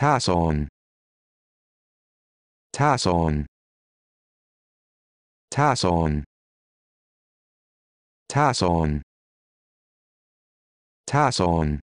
Tason Tason Tason Tason Tason